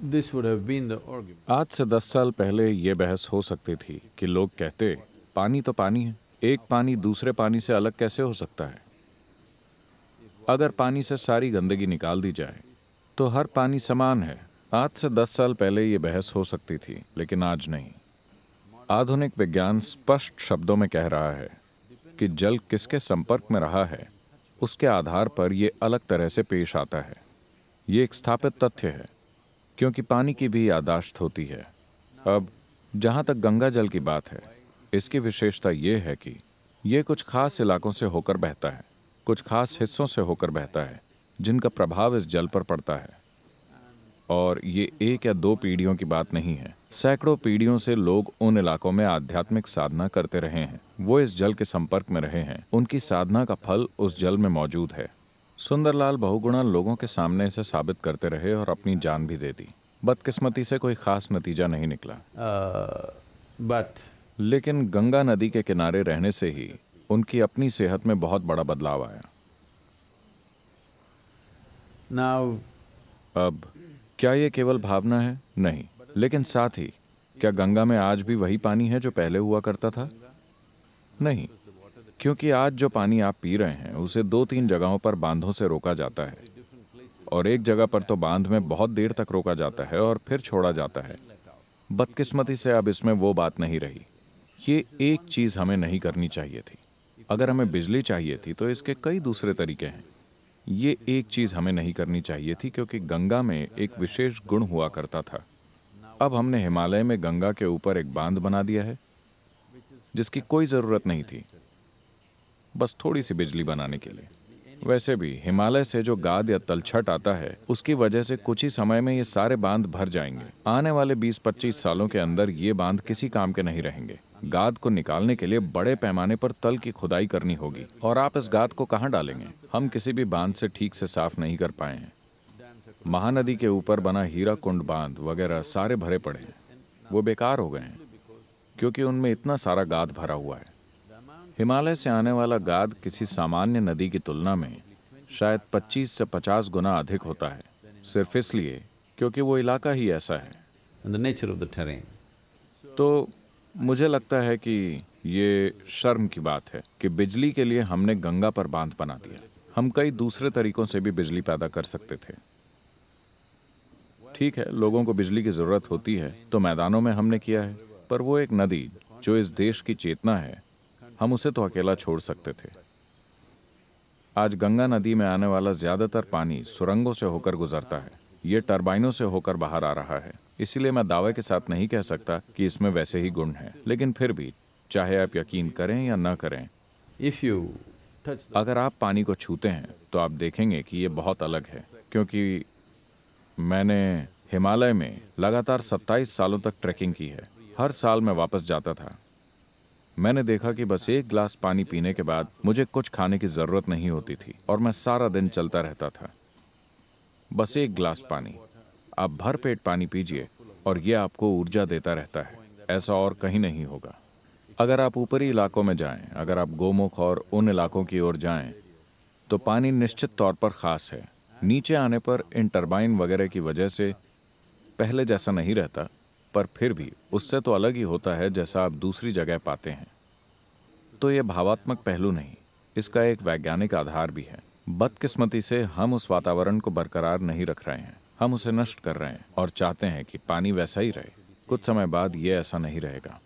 आज से दस साल पहले ये बहस हो सकती थी कि लोग कहते पानी तो पानी है एक पानी दूसरे पानी से अलग कैसे हो सकता है अगर पानी से सारी गंदगी निकाल दी जाए तो हर पानी समान है आज से दस साल पहले ये बहस हो सकती थी लेकिन आज नहीं आधुनिक विज्ञान स्पष्ट शब्दों में कह रहा है कि जल किसके संपर्क में रहा है उसके आधार पर यह अलग तरह से पेश आता है ये एक स्थापित तथ्य है क्योंकि पानी की भी यादाश्त होती है अब जहाँ तक गंगा जल की बात है इसकी विशेषता ये है कि ये कुछ खास इलाकों से होकर बहता है कुछ खास हिस्सों से होकर बहता है जिनका प्रभाव इस जल पर पड़ता है और ये एक या दो पीढ़ियों की बात नहीं है सैकड़ों पीढ़ियों से लोग उन इलाकों में आध्यात्मिक साधना करते रहे हैं वो इस जल के संपर्क में रहे हैं उनकी साधना का फल उस जल में मौजूद है सुंदरलाल बहुगुणा लोगों के सामने इसे साबित करते रहे और अपनी जान भी दे दी बदकिस्मती से कोई खास नतीजा नहीं निकला बट लेकिन गंगा नदी के किनारे रहने से ही उनकी अपनी सेहत में बहुत बड़ा बदलाव आया Now, अब क्या ये केवल भावना है नहीं लेकिन साथ ही क्या गंगा में आज भी वही पानी है जो पहले हुआ करता था नहीं क्योंकि आज जो पानी आप पी रहे हैं उसे दो तीन जगहों पर बांधों से रोका जाता है और एक जगह पर तो बांध में बहुत देर तक रोका जाता है और फिर छोड़ा जाता है बदकिस्मती से अब इसमें वो बात नहीं रही ये एक चीज़ हमें नहीं करनी चाहिए थी अगर हमें बिजली चाहिए थी तो इसके कई दूसरे तरीके हैं ये एक चीज़ हमें नहीं करनी चाहिए थी क्योंकि गंगा में एक विशेष गुण हुआ करता था अब हमने हिमालय में गंगा के ऊपर एक बांध बना दिया है जिसकी कोई ज़रूरत नहीं थी बस थोड़ी सी बिजली बनाने के लिए वैसे भी हिमालय से जो गाद या तलछट आता है उसकी वजह से कुछ ही समय में ये सारे बांध भर जाएंगे आने वाले 20-25 सालों के अंदर ये बांध किसी काम के नहीं रहेंगे गाद को निकालने के लिए बड़े पैमाने पर तल की खुदाई करनी होगी और आप इस गाद को कहाँ डालेंगे हम किसी भी बांध से ठीक से साफ नहीं कर पाए हैं महानदी के ऊपर बना हीरा कुंड बांध वगैरह सारे भरे पड़े हैं वो बेकार हो गए हैं क्योंकि उनमें इतना सारा गाद भरा हुआ है हिमालय से आने वाला गाद किसी सामान्य नदी की तुलना में शायद 25 से 50 गुना अधिक होता है सिर्फ इसलिए क्योंकि वो इलाका ही ऐसा है तो मुझे लगता है कि ये शर्म की बात है कि बिजली के लिए हमने गंगा पर बांध बना दिया हम कई दूसरे तरीकों से भी बिजली पैदा कर सकते थे ठीक है लोगों को बिजली की ज़रूरत होती है तो मैदानों में हमने किया है पर वो एक नदी जो इस देश की चेतना है हम उसे तो अकेला छोड़ सकते थे आज गंगा नदी में आने वाला ज्यादातर पानी सुरंगों से होकर गुजरता है ये टर्बाइनों से होकर बाहर आ रहा है इसीलिए मैं दावे के साथ नहीं कह सकता कि इसमें वैसे ही गुण हैं लेकिन फिर भी चाहे आप यकीन करें या ना करें इफ यू अगर आप पानी को छूते हैं तो आप देखेंगे कि ये बहुत अलग है क्योंकि मैंने हिमालय में लगातार 27 सालों तक ट्रैकिंग की है हर साल मैं वापस जाता था मैंने देखा कि बस एक ग्लास पानी पीने के बाद मुझे कुछ खाने की जरूरत नहीं होती थी और मैं सारा दिन चलता रहता था बस एक ग्लास पानी आप भर पेट पानी पीजिए और यह आपको ऊर्जा देता रहता है ऐसा और कहीं नहीं होगा अगर आप ऊपरी इलाकों में जाएं, अगर आप गोमुख और उन इलाकों की ओर जाएं, तो पानी निश्चित तौर पर खास है नीचे आने पर इन टर्बाइन वगैरह की वजह से पहले जैसा नहीं रहता पर फिर भी उससे तो अलग ही होता है जैसा आप दूसरी जगह पाते हैं तो ये भावात्मक पहलू नहीं इसका एक वैज्ञानिक आधार भी है बदकिस्मती से हम उस वातावरण को बरकरार नहीं रख रहे हैं हम उसे नष्ट कर रहे हैं और चाहते हैं कि पानी वैसा ही रहे कुछ समय बाद ये ऐसा नहीं रहेगा